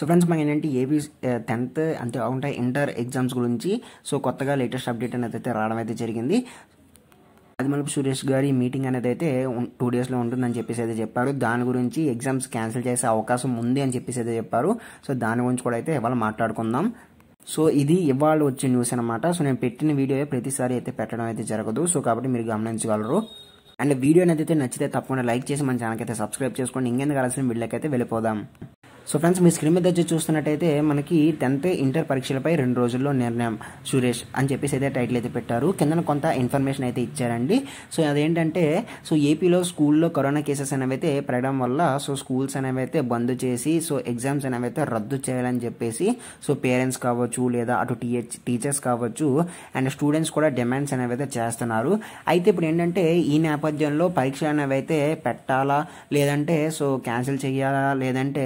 so friends మనం ఏంటంటే AB tenth అంతే ఉంటాయి ఇంటర్ ఎగ్జామ్స్ గురించి సో కొత్తగా లేటెస్ట్ అప్డేట్ అనేది అయితే రావడం అయితే జరిగింది అది సురేష్ గారి మీటింగ్ అనేది అయితే టూ డేస్లో ఉంటుందని చెప్పేసి అయితే చెప్పారు దాని గురించి ఎగ్జామ్స్ క్యాన్సిల్ చేసే అవకాశం ఉంది అని చెప్పేసి అయితే చెప్పారు సో దాని గురించి కూడా అయితే ఇవాళ మాట్లాడుకుందాం సో ఇది ఇవాళ వచ్చే న్యూస్ అనమాట సో నేను పెట్టిన వీడియో ప్రతిసారి అయితే పెట్టడం అయితే జరగదు సో కాబట్టి మీరు గమనించగలరు అండ్ వీడియో అనేది అయితే నచ్చితే తప్పకుండా లైక్ చేసి మన ఛానల్కి అయితే సబ్స్క్రైబ్ చేసుకోండి ఇంకెందుకు కావాల్సిన వీళ్ళకైతే అయితే వెళ్ళిపోదాం సో ఫ్రెండ్స్ మీ స్క్రీన్ మీద వచ్చి చూస్తున్నట్టయితే మనకి టెన్త్ ఇంటర్ పరీక్షలపై రెండు రోజుల్లో నిర్ణయం సురేష్ అని చెప్పేసి అయితే టైటిల్ అయితే పెట్టారు కింద కొంత ఇన్ఫర్మేషన్ అయితే ఇచ్చారండి సో అదేంటంటే సో ఏపీలో స్కూల్లో కరోనా కేసెస్ అనేవి అయితే పెరగడం వల్ల సో స్కూల్స్ అనేవి అయితే బంద్ చేసి సో ఎగ్జామ్స్ అనేవి అయితే రద్దు చేయాలని చెప్పేసి సో పేరెంట్స్ కావచ్చు లేదా అటు టీచర్స్ కావచ్చు అండ్ స్టూడెంట్స్ కూడా డిమాండ్స్ అనేవి అయితే చేస్తున్నారు అయితే ఇప్పుడు ఏంటంటే ఈ నేపథ్యంలో పరీక్షలు అనేవి అయితే పెట్టాలా లేదంటే సో క్యాన్సిల్ చేయాలా లేదంటే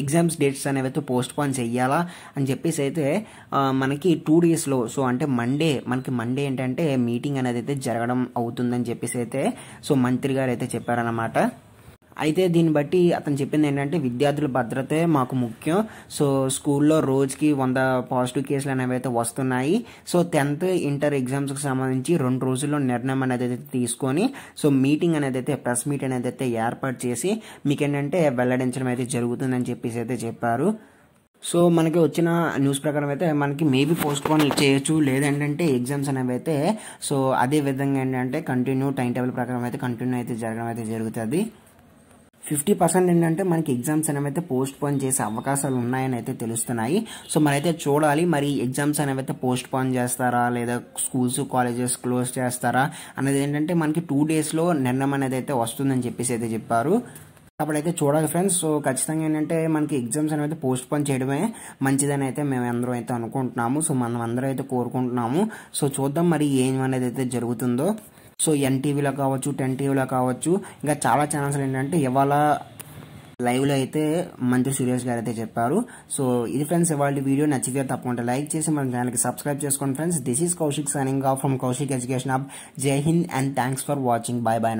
ఎగ్జామ్స్ డేట్స్ అనేవైతే పోస్ట్ పోన్ చేయాలా అని చెప్పేసి అయితే మనకి టూ డేస్లో సో అంటే మండే మనకి మండే ఏంటంటే మీటింగ్ అనేది అయితే జరగడం అవుతుందని చెప్పేసి అయితే సో మంత్రి గారు అయితే చెప్పారనమాట అయితే దీన్ని బట్టి అతను చెప్పింది ఏంటంటే విద్యార్థుల భద్రతే మాకు ముఖ్యం సో స్కూల్లో రోజుకి వంద పాజిటివ్ కేసులు అనేవి అయితే వస్తున్నాయి సో టెన్త్ ఇంటర్ ఎగ్జామ్స్కి సంబంధించి రెండు రోజుల్లో నిర్ణయం అనేది అయితే తీసుకొని సో మీటింగ్ అనేది అయితే ప్రెస్ మీట్ అనేది అయితే ఏర్పాటు చేసి మీకు ఏంటంటే వెల్లడించడం అయితే జరుగుతుందని చెప్పేసి అయితే చెప్పారు సో మనకి వచ్చిన న్యూస్ ప్రకారం అయితే మనకి మేబీ పోస్ట్ పోన్ చేయొచ్చు లేదంటే ఎగ్జామ్స్ అనేవి అయితే సో అదే విధంగా ఏంటంటే కంటిన్యూ టైం టేబుల్ ప్రకారం అయితే కంటిన్యూ అయితే జరగడం అయితే జరుగుతుంది ఫిఫ్టీ పర్సెంట్ ఏంటంటే మనకి ఎగ్జామ్స్ అనేవైతే పోస్ట్ పోన్ చేసే అవకాశాలు ఉన్నాయని అయితే తెలుస్తున్నాయి సో మనైతే చూడాలి మరి ఎగ్జామ్స్ అనేవైతే పోస్ట్ పోన్ చేస్తారా లేదా స్కూల్స్ కాలేజెస్ క్లోజ్ చేస్తారా అనేది ఏంటంటే మనకి టూ డేస్లో నిర్ణయం అనేది అయితే వస్తుందని చెప్పేసి అయితే చెప్పారు అప్పుడైతే చూడాలి ఫ్రెండ్స్ సో ఖచ్చితంగా ఏంటంటే మనకి ఎగ్జామ్స్ అనేవి పోస్ట్ పోన్ చేయడమే మంచిదని అయితే మేము అందరం అయితే అనుకుంటున్నాము సో మనం అందరం అయితే కోరుకుంటున్నాము సో చూద్దాం మరి ఏం అనేది అయితే జరుగుతుందో సో ఎన్టీవీలో కావచ్చు టెన్ టీవీలో కావచ్చు ఇంకా చాలా ఛానల్స్ ఏంటంటే ఇవాళ లైవ్లో అయితే మంత్రి సురేష్ గారు అయితే చెప్పారు సో ఇది ఫ్రెండ్స్ ఇవాళ వీడియో నచ్చితే తప్పకుండా లైక్ చేసి మన ఛానల్కి సబ్స్క్రైబ్ చేసుకోండి friends this is Kaushik signing off from Kaushik education off Jai Hind and thanks for watching bye bye